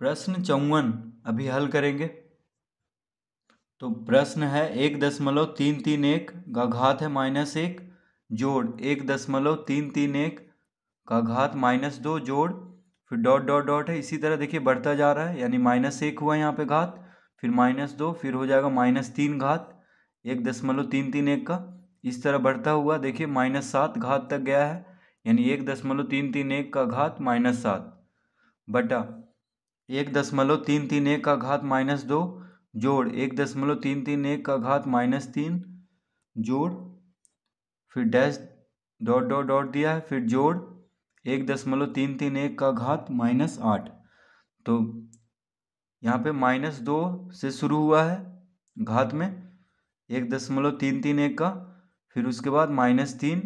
प्रश्न चौवन अभी हल करेंगे तो प्रश्न है एक दशमलव तीन तीन एक का घात है माइनस एक जोड़ एक दशमलव तीन तीन एक का घात माइनस दो जोड़ फिर डॉट डॉट डॉट है इसी तरह देखिए बढ़ता जा रहा है यानी माइनस एक हुआ यहाँ पे घात फिर माइनस दो फिर हो जाएगा माइनस तीन घात एक दशमलव तीन तीन एक का इस तरह बढ़ता हुआ देखिए माइनस सात घात तक गया है यानी एक दशमलव तीन तीन एक का घात माइनस सात बटा एक दशमलव तीन तीन एक का घात माइनस दो जोड़ एक दशमलव तीन तीन एक का घात माइनस तीन जोड़ फिर डैश डॉट डॉट डॉट दिया है फिर जोड़ एक दशमलव तीन तीन एक का घात माइनस आठ तो यहाँ पे माइनस दो से शुरू हुआ है घात में एक दशमलव तीन तीन एक का फिर उसके बाद माइनस तीन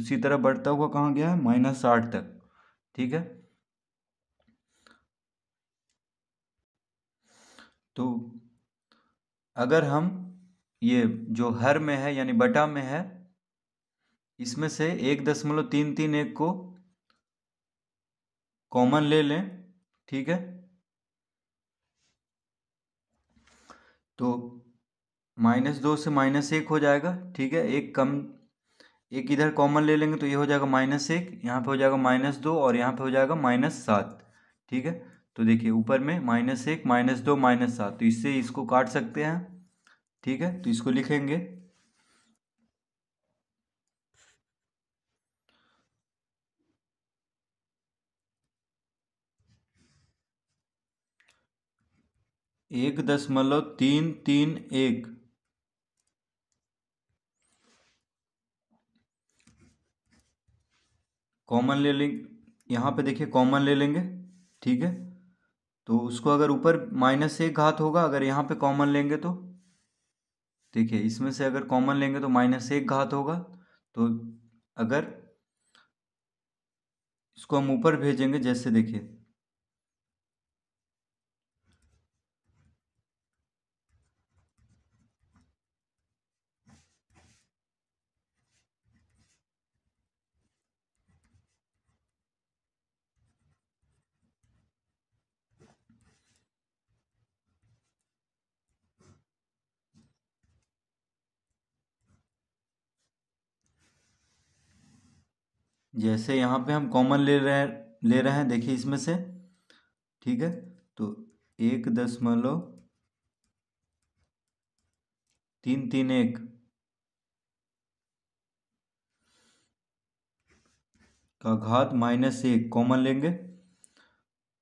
उसी तरह बढ़ता हुआ कहाँ गया है माइनस आठ तक ठीक है तो अगर हम ये जो हर में है यानी बटा में है इसमें से एक दशमलव तीन तीन एक को कॉमन ले लें ठीक है तो माइनस दो से माइनस एक हो जाएगा ठीक है एक कम एक इधर कॉमन ले लेंगे तो ये हो जाएगा माइनस एक यहाँ पे हो जाएगा माइनस दो और यहाँ पे हो जाएगा माइनस सात ठीक है तो देखिए ऊपर में माइनस एक माइनस दो माइनस सात तो इससे इसको काट सकते हैं ठीक है तो इसको लिखेंगे एक दशमलव तीन तीन एक कॉमन ले लेंगे यहां पे देखिए कॉमन ले लेंगे ठीक है तो उसको अगर ऊपर माइनस एक घात होगा अगर यहाँ पे कॉमन लेंगे तो देखिए इसमें से अगर कॉमन लेंगे तो माइनस एक घात होगा तो अगर इसको हम ऊपर भेजेंगे जैसे देखिए जैसे यहाँ पे हम कॉमन ले रहे ले रहे हैं देखिए इसमें से ठीक है तो एक दशमलव तीन तीन एक का घात माइनस एक कॉमन लेंगे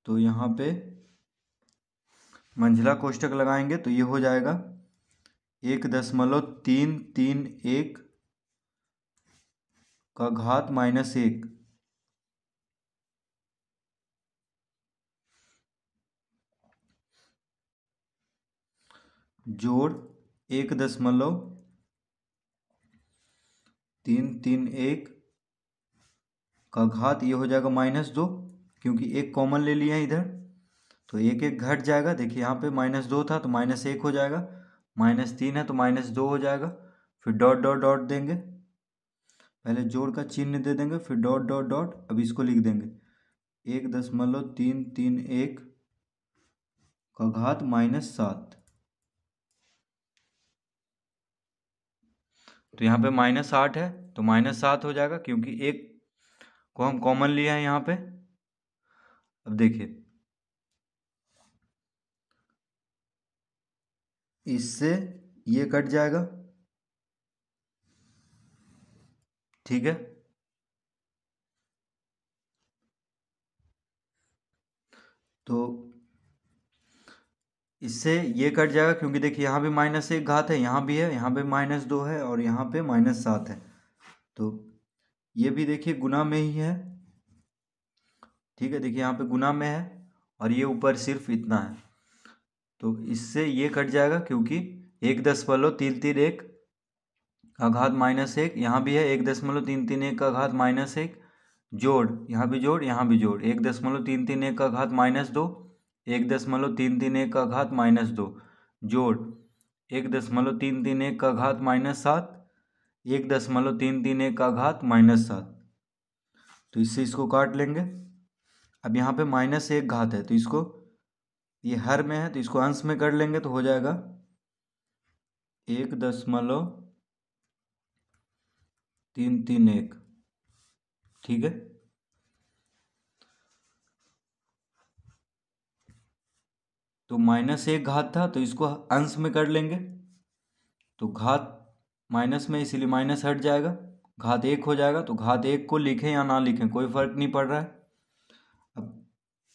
तो यहाँ पे मंझला कोष्टक लगाएंगे तो ये हो जाएगा एक दशमलव तीन तीन एक का घात माइनस एक जोड़ एक दशमलव तीन तीन एक का घात ये हो जाएगा माइनस दो क्योंकि एक कॉमन ले लिया इधर तो एक एक घट जाएगा देखिए यहाँ पे माइनस दो था तो माइनस एक हो जाएगा माइनस तीन है तो माइनस दो हो जाएगा फिर डॉट डॉट डॉट देंगे पहले जोड़ का चिन्ह दे देंगे फिर डॉट डॉट डॉट अब इसको लिख देंगे एक दशमलव तीन तीन एक का घात माइनस सात तो यहाँ पे माइनस आठ है तो माइनस सात हो जाएगा क्योंकि एक को हम कॉमन लिया है यहाँ पे अब देखिए इससे ये कट जाएगा ठीक है तो इससे ये कट जाएगा क्योंकि देखिए यहाँ भी माइनस एक घात है यहाँ भी है यहाँ पे माइनस दो है और यहाँ पे माइनस सात है तो ये भी देखिए गुना में ही है ठीक है देखिए यहाँ पे गुना में है और ये ऊपर सिर्फ इतना है तो इससे ये कट जाएगा क्योंकि एक दशमलव तीन तीन एक का घात माइनस एक यहाँ भी है एक दशमलव तीन तीन एक का घात माइनस एक जोड़ यहाँ भी जोड़ यहाँ भी जोड़ एक दशमलव तीन तीन एक का घात माइनस दो एक दशमलव तीन तीन एक का घात माइनस दो जोड़ एक दशमलव तीन तीन एक का घात माइनस सात एक दशमलव तीन तीन एक का घात माइनस सात तो इससे इसको काट लेंगे अब यहाँ पे माइनस एक घात है तो इसको ये हर में है तो इसको अंश में कर लेंगे तो हो जाएगा एक दशमलव तीन तीन एक ठीक है तो माइनस एक घात था तो इसको अंश में कर लेंगे तो घात माइनस में इसीलिए माइनस हट जाएगा घात एक हो जाएगा तो घात एक को लिखें या ना लिखें कोई फर्क नहीं पड़ रहा है अब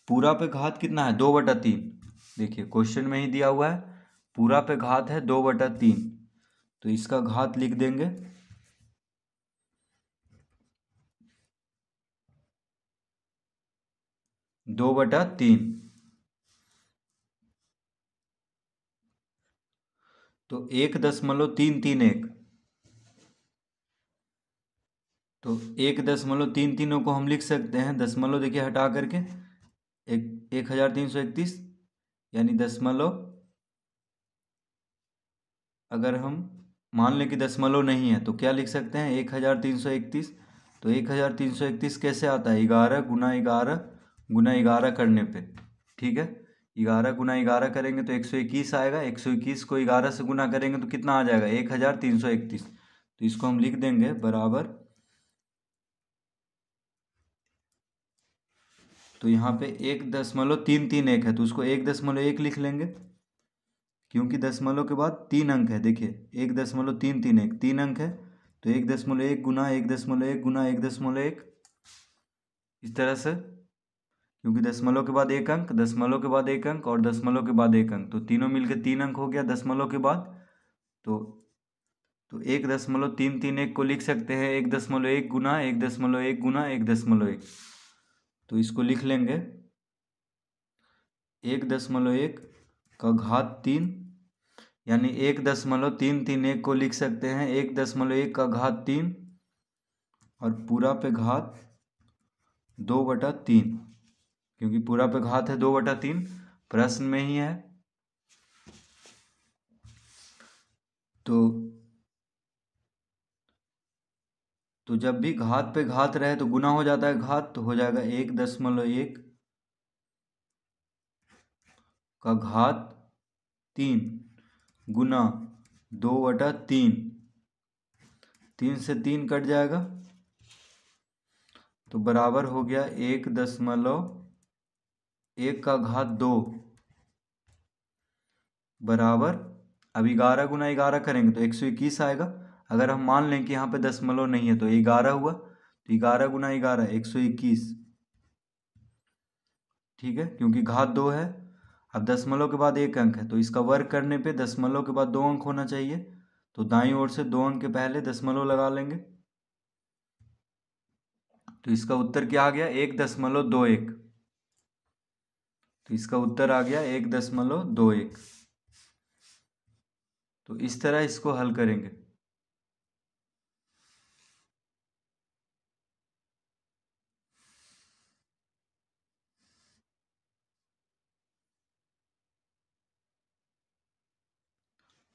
पूरा पे घात कितना है दो बटा तीन देखिए क्वेश्चन में ही दिया हुआ है पूरा पे घात है दो बटा तीन तो इसका घात लिख देंगे दो बटा तीन तो एक दशमलव तीन तीन एक तो एक दशमलव तीन तीनों को हम लिख सकते हैं दशमलव देखिए हटा करके एक एक हजार तीन सौ इकतीस यानी दशमलव अगर हम मान लें कि दशमलव नहीं है तो क्या लिख सकते हैं एक हजार तीन सौ इकतीस तो एक हजार तीन सौ इकतीस कैसे आता है ग्यारह गुना ग्यारह गुना ग्यारह करने पे ठीक है ग्यारह गुना ग्यारह करेंगे तो एक सौ इक्कीस आएगा एक सौ इक्कीस को ग्यारह से गुना करेंगे तो कितना आ जाएगा एक हज़ार तीन सौ इकतीस तो इसको हम लिख देंगे बराबर तो यहाँ पे एक दशमलव तीन तीन एक है तो उसको एक दशमलव एक लिख लेंगे क्योंकि दशमलव के बाद तीन अंक है देखिए एक दशमलव तीन तीन एक तीन अंक है तो एक दशमलव एक गुना एक दशमलव एक गुना एक दशमलव एक इस तरह से क्योंकि दशमलव के बाद एक अंक दशमलव के बाद एक अंक और दशमलव के बाद एक अंक तो तीनों मिलकर तीन अंक हो गया दशमलव के बाद तो तो एक दशमलव तीन तीन एक को लिख सकते हैं एक दशमलव एक गुना एक दशमलव एक गुना एक दशमलव एक तो इसको लिख लेंगे एक दशमलव एक का घात तीन यानी एक दशमलव तीन तीन एक को लिख सकते हैं एक दशमलव एक का घात तीन और पूरा पे घात दो बटा तीन क्योंकि पूरा पे घात है दो बटा तीन प्रश्न में ही है तो तो जब भी घात पे घात रहे तो गुना हो जाता है घात तो हो जाएगा एक दशमलव एक का घात तीन गुना दो बटा तीन तीन से तीन कट जाएगा तो बराबर हो गया एक दशमलव एक का घात दो बराबर अभी ग्यारह गुना ग्यारह करेंगे तो एक सौ इक्कीस आएगा अगर हम मान लें कि यहाँ पे दशमलव नहीं है तो ग्यारह हुआ तो ग्यारह गुना ग्यारह एक सौ इक्कीस ठीक है क्योंकि घात दो है अब दशमलव के बाद एक अंक है तो इसका वर्ग करने पे दशमलव के बाद दो अंक होना चाहिए तो दाई ओर से दो अंक के पहले दशमलव लगा लेंगे तो इसका उत्तर क्या आ गया एक दशमलव दो एक तो इसका उत्तर आ गया एक दशमलव दो एक तो इस तरह इसको हल करेंगे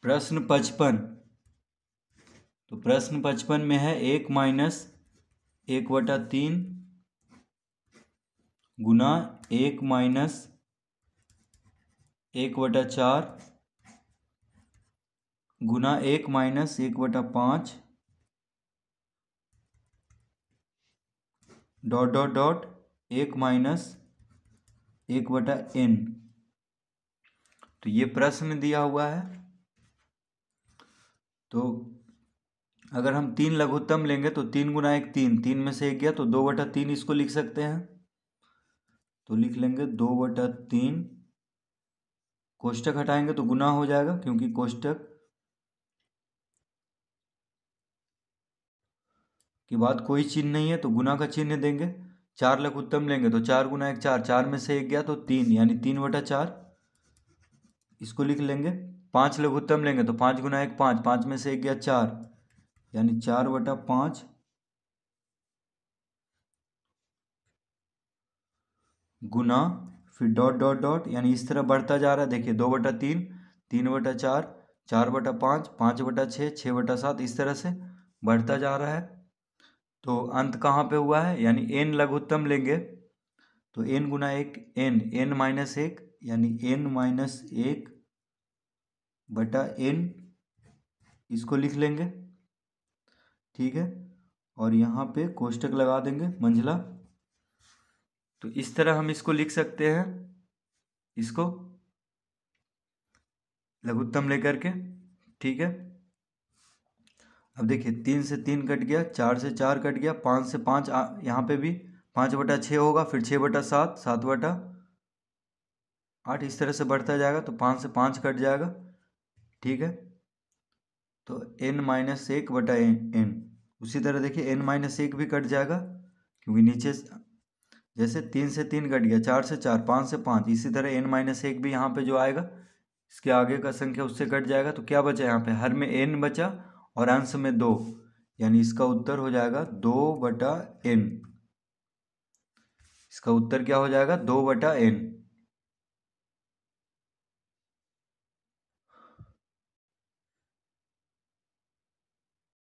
प्रश्न पचपन तो प्रश्न पचपन में है एक माइनस एक बटा तीन गुना एक माइनस एक बटा चार गुना एक माइनस एक बटा पांच डॉट डॉट डॉट एक माइनस एक बटा एन तो ये प्रश्न दिया हुआ है तो अगर हम तीन लघुत्तम लेंगे तो तीन गुना एक तीन तीन में से एक गया तो दो बटा तीन इसको लिख सकते हैं तो लिख लेंगे दो बटा तीन कोष्टक हटाएंगे तो गुना हो जाएगा क्योंकि कोष्टक के बाद कोई चिन्ह नहीं है तो गुना का चिन्ह देंगे चार लख उत्तम लेंगे तो चार गुना एक चार चार में से एक गया तो तीन यानी तीन वटा चार इसको लिख लेंगे पांच लघु उत्तम लेंगे तो पांच गुना एक पांच पांच में से एक गया चार यानी चार वटा पांच गुना फिर डॉट डॉट डॉट यानी इस तरह बढ़ता जा रहा है देखिए दो बटा तीन तीन बटा चार चार बटा पाँच पाँच बटा छः छः बटा सात इस तरह से बढ़ता जा रहा है तो अंत कहाँ पे हुआ है यानी एन लघुत्तम लेंगे तो एन गुना एक एन एन माइनस एक यानी एन माइनस एक बटा एन इसको लिख लेंगे ठीक है और यहाँ पे कोष्टक लगा देंगे मंझला तो इस तरह हम इसको लिख सकते हैं इसको लघुत्तम लेकर के ठीक है अब देखिए तीन से तीन कट गया चार से चार कट गया पाँच से पाँच यहाँ पे भी पाँच बटा छः होगा फिर छः बटा सात सात बटा आठ इस तरह से बढ़ता जाएगा तो पाँच से पाँच कट जाएगा ठीक है तो एन माइनस एक बटा एन उसी तरह देखिए एन माइनस एक भी कट जाएगा क्योंकि नीचे जैसे तीन से तीन कट गया चार से चार पाँच से पाँच इसी तरह एन माइनस एक भी यहाँ पे जो आएगा इसके आगे का संख्या उससे कट जाएगा तो क्या बचा यहाँ पे हर में एन बचा और अंश में दो यानी इसका उत्तर हो जाएगा दो बटा एन इसका उत्तर क्या हो जाएगा दो बटा एन